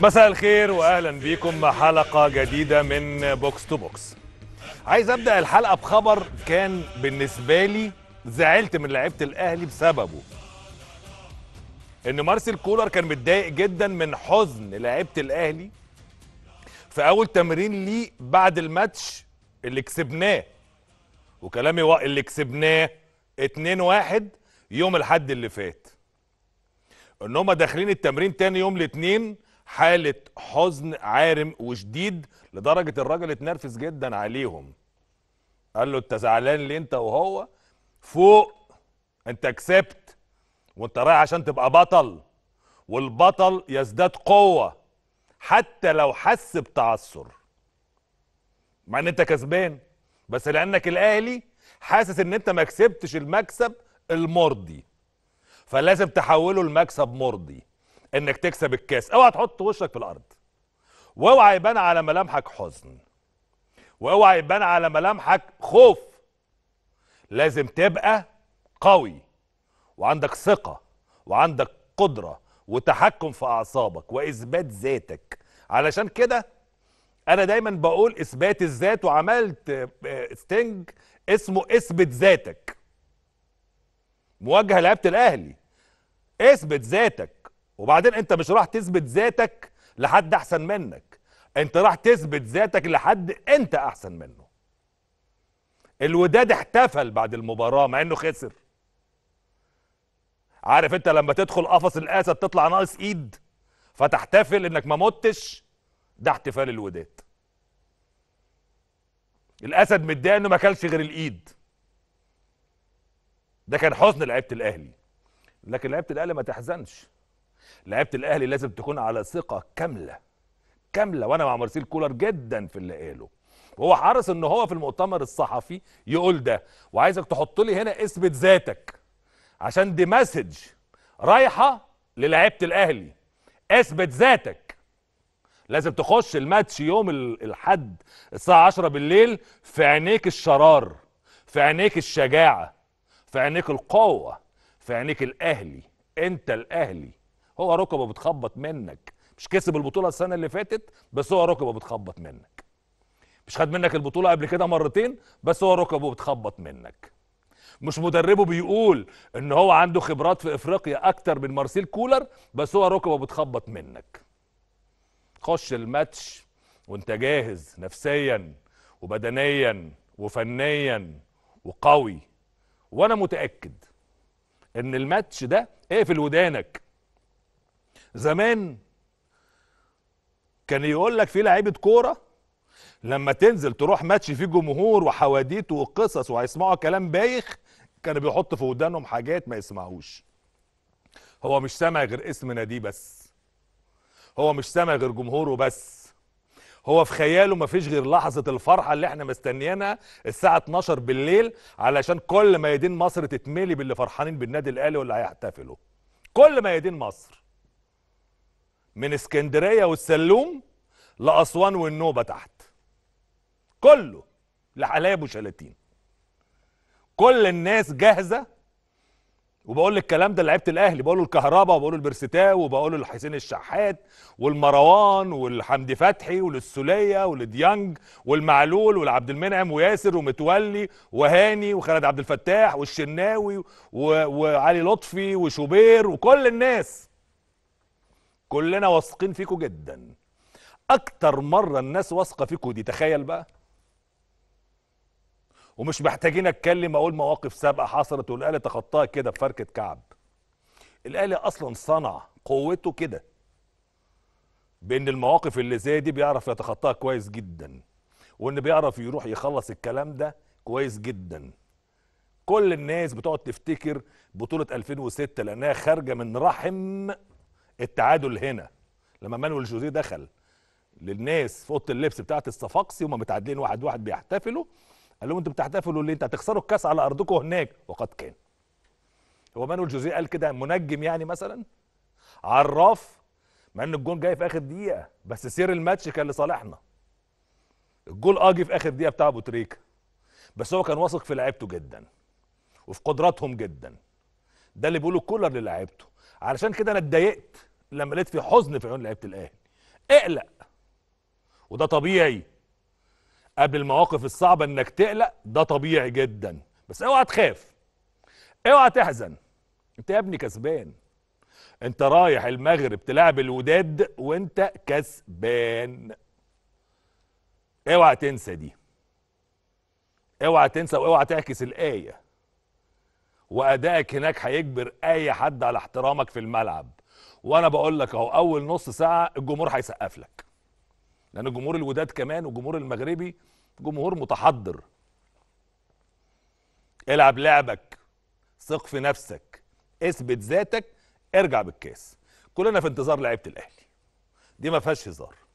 مساء الخير واهلا بيكم حلقه جديده من بوكس تو بوكس عايز ابدا الحلقه بخبر كان بالنسبه لي زعلت من لعيبه الاهلي بسببه ان مارسيل كولر كان متضايق جدا من حزن لعيبه الاهلي في اول تمرين ليه بعد الماتش اللي كسبناه وكلامي اللي كسبناه 2-1 يوم الحد اللي فات ان هم داخلين التمرين تاني يوم الاثنين حاله حزن عارم وشديد لدرجه الراجل اتنرفز جدا عليهم قال له انت زعلان ليه انت وهو فوق انت كسبت وانت رايح عشان تبقى بطل والبطل يزداد قوه حتى لو حس بتعثر مع ان انت كسبان بس لانك الاهلي حاسس ان انت ما كسبتش المكسب المرضي فلازم تحوله لمكسب مرضي انك تكسب الكاس اوعى تحط وشك في الارض واوعى يبان على ملامحك حزن واوعى يبان على ملامحك خوف لازم تبقى قوي وعندك ثقه وعندك قدره وتحكم في اعصابك واثبات ذاتك علشان كده انا دايما بقول اثبات الذات وعملت ستينج آه، اسمه اثبت ذاتك مواجهه لعيبه الاهلي اثبت ذاتك وبعدين انت مش راح تثبت ذاتك لحد احسن منك انت راح تثبت ذاتك لحد انت احسن منه الوداد احتفل بعد المباراه مع انه خسر عارف انت لما تدخل قفص الاسد تطلع ناقص ايد فتحتفل انك ما متش ده احتفال الوداد الاسد متضايق انه ما اكلش غير الايد ده كان حزن لعيبه الاهلي لكن لعيبه الاهلي ما تحزنش لعيبه الاهلي لازم تكون على ثقه كامله كامله وانا مع مارسيل كولر جدا في اللي قاله وهو حرص ان هو في المؤتمر الصحفي يقول ده وعايزك تحط لي هنا اثبت ذاتك عشان دي مسج رايحه للاعيبه الاهلي اثبت ذاتك لازم تخش الماتش يوم الحد الساعه 10 بالليل في عينيك الشرار في عينيك الشجاعه في عينيك القوه في عينيك الاهلي انت الاهلي هو ركبه بتخبط منك مش كسب البطوله السنه اللي فاتت بس هو ركبه بتخبط منك مش خد منك البطوله قبل كده مرتين بس هو ركبه بتخبط منك مش مدربه بيقول ان هو عنده خبرات في افريقيا اكتر من مارسيل كولر بس هو ركبه بتخبط منك خش الماتش وانت جاهز نفسيا وبدنيا وفنيا وقوي وانا متاكد ان الماتش ده اقفل ودانك زمان كان يقول لك في لعيبه كوره لما تنزل تروح ماتش فيه جمهور وحواديت وقصص وهيسمعوا كلام بايخ كانوا بيحطوا في ودانهم حاجات ما يسمعوش هو مش سامع غير اسم ناديه بس هو مش سامع غير جمهوره بس هو في خياله مفيش غير لحظة الفرحة اللي احنا مستنيينها الساعة 12 بالليل علشان كل ميادين مصر تتملي باللي فرحانين بالنادي الاهلي واللي هيحتفلوا كل ميادين مصر من اسكندريه والسلوم لاسوان والنوبه تحت كله لحلايب وشلاتين كل الناس جاهزه وبقول الكلام ده لعيبه الاهلي بقوله الكهرباء وبقوله البرستاو وبقوله لحسين الشحات والمروان والحمدي فتحي وللسوليه ولديانج والمعلول والعبد المنعم وياسر ومتولي وهاني وخالد عبد الفتاح والشناوي وعلي لطفي وشوبير وكل الناس كلنا واثقين فيكوا جدا اكتر مره الناس واثقه فيكوا دي تخيل بقى ومش محتاجين اتكلم اقول مواقف سابقه حصلت والاهلي تخطاها كده بفركه كعب الاهلي اصلا صنع قوته كده بان المواقف اللي زي دي بيعرف يتخطاها كويس جدا وان بيعرف يروح يخلص الكلام ده كويس جدا كل الناس بتقعد تفتكر بطوله 2006 لانها خارجه من رحم التعادل هنا لما مانويل جوزيه دخل للناس في اوضه اللبس بتاعه الصفاقسي وهم متعادلين واحد واحد بيحتفلوا قال لهم انتوا بتحتفلوا ليه انتوا هتخسروا الكاس على ارضكم هناك وقد كان هو مانويل جوزيه قال كده منجم يعني مثلا عراف مع ان الجون جاي في اخر دقيقه بس سير الماتش كان لصالحنا الجول اه جه في اخر دقيقه بتاع ابو تريكه بس هو كان واثق في لعيبته جدا وفي قدراتهم جدا ده اللي بيقوله كولر للاعيبته علشان كده انا اتضايقت لما لقيت في حزن في عيون لعيبه الاهلي اقلق وده طبيعي قبل المواقف الصعبه انك تقلق ده طبيعي جدا بس اوعى تخاف اوعى تحزن انت يا ابني كسبان انت رايح المغرب تلعب الوداد وانت كسبان اوعى تنسى دي اوعى تنسى واوعى تعكس الايه وادائك هناك هيجبر اي حد على احترامك في الملعب وانا بقول لك اهو اول نص ساعه الجمهور هيسقف لك لان جمهور الوداد كمان والجمهور المغربي جمهور متحضر العب لعبك ثق في نفسك اثبت ذاتك ارجع بالكاس كلنا في انتظار لعيبه الاهلي دي ما فيهاش هزار